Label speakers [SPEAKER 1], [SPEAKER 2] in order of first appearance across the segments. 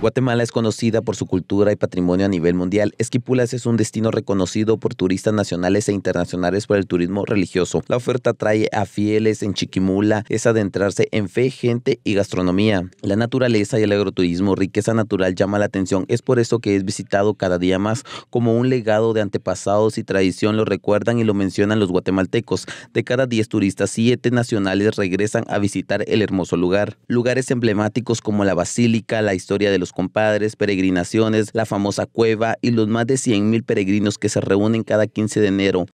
[SPEAKER 1] Guatemala es conocida por su cultura y patrimonio a nivel mundial. Esquipulas es un destino reconocido por turistas nacionales e internacionales por el turismo religioso. La oferta trae a fieles en Chiquimula, es adentrarse en fe, gente y gastronomía. La naturaleza y el agroturismo, riqueza natural llama la atención. Es por eso que es visitado cada día más como un legado de antepasados y tradición. Lo recuerdan y lo mencionan los guatemaltecos. De cada 10 turistas, 7 nacionales regresan a visitar el hermoso lugar. Lugares emblemáticos como la basílica, la historia de los compadres, peregrinaciones, la famosa cueva y los más de 100.000 peregrinos que se reúnen cada 15 de enero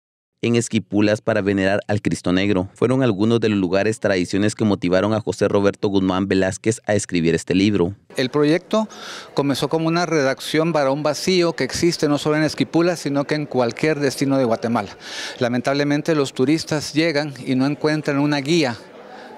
[SPEAKER 1] en Esquipulas para venerar al Cristo Negro. Fueron algunos de los lugares, tradiciones que motivaron a José Roberto Guzmán Velázquez a escribir este libro.
[SPEAKER 2] El proyecto comenzó como una redacción para un vacío que existe no solo en Esquipulas, sino que en cualquier destino de Guatemala. Lamentablemente los turistas llegan y no encuentran una guía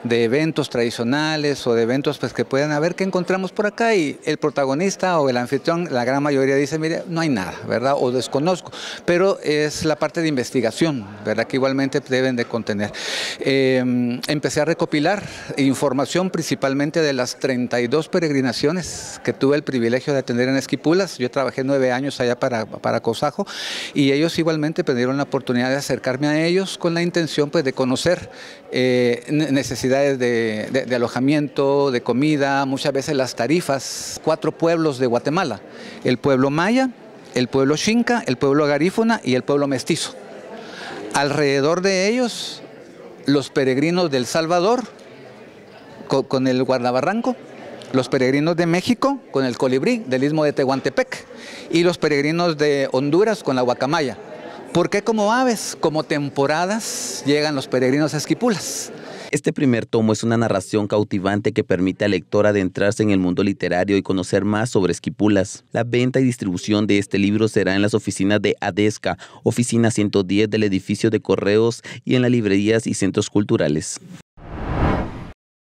[SPEAKER 2] de eventos tradicionales o de eventos pues, que puedan haber que encontramos por acá y el protagonista o el anfitrión, la gran mayoría dice, mire, no hay nada, ¿verdad? O desconozco, pero es la parte de investigación, ¿verdad? Que igualmente deben de contener. Em, empecé a recopilar información principalmente de las 32 peregrinaciones que tuve el privilegio de atender en Esquipulas. Yo trabajé nueve años allá para, para Cosajo y ellos igualmente pues, me la oportunidad de acercarme a ellos con la intención pues, de conocer eh, necesidades de, alojamiento, de comida, muchas veces las tarifas, cuatro pueblos de Guatemala, el pueblo maya, el pueblo xinca, el pueblo garífuna y el pueblo mestizo. Alrededor de ellos, los peregrinos del Salvador con, con el guardabarranco, los peregrinos de México con el colibrí del istmo de Tehuantepec y los peregrinos de Honduras con la guacamaya. ¿Por qué como aves? Como temporadas llegan los peregrinos a
[SPEAKER 1] Esquipulas. Este primer tomo es una narración cautivante que permite al lector adentrarse en el mundo literario y conocer más sobre Esquipulas. La venta y distribución de este libro será en las oficinas de ADESCA, oficina 110 del edificio de correos y en las librerías y centros culturales.